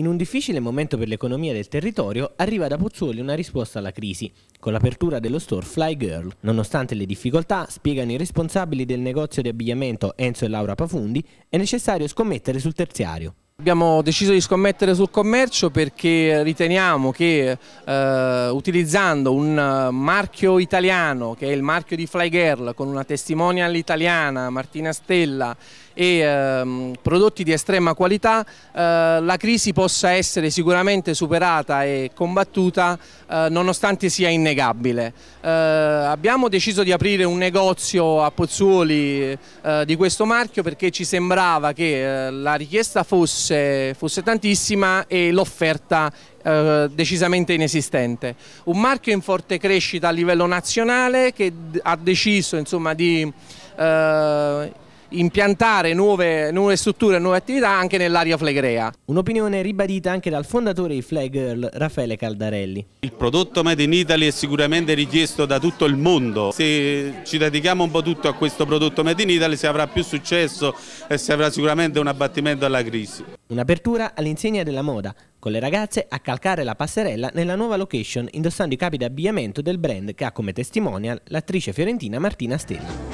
In un difficile momento per l'economia del territorio arriva da Pozzuoli una risposta alla crisi, con l'apertura dello store Fly Girl. Nonostante le difficoltà, spiegano i responsabili del negozio di abbigliamento Enzo e Laura Pafundi, è necessario scommettere sul terziario. Abbiamo deciso di scommettere sul commercio perché riteniamo che eh, utilizzando un eh, marchio italiano che è il marchio di Fly Girl con una testimonial italiana Martina Stella e eh, prodotti di estrema qualità eh, la crisi possa essere sicuramente superata e combattuta eh, nonostante sia innegabile. Eh, abbiamo deciso di aprire un negozio a Pozzuoli di questo marchio perché ci sembrava che la richiesta fosse fosse, fosse tantissima e l'offerta eh, decisamente inesistente. Un marchio in forte crescita a livello nazionale che ha deciso insomma, di eh, impiantare nuove, nuove strutture, nuove attività anche nell'area flegrea. Un'opinione ribadita anche dal fondatore di Flag Girl, Raffaele Caldarelli. Il prodotto Made in Italy è sicuramente richiesto da tutto il mondo. Se ci dedichiamo un po' tutto a questo prodotto Made in Italy si avrà più successo e si avrà sicuramente un abbattimento alla crisi. Un'apertura all'insegna della moda, con le ragazze a calcare la passerella nella nuova location indossando i capi d'abbigliamento del brand che ha come testimonial l'attrice fiorentina Martina Stella.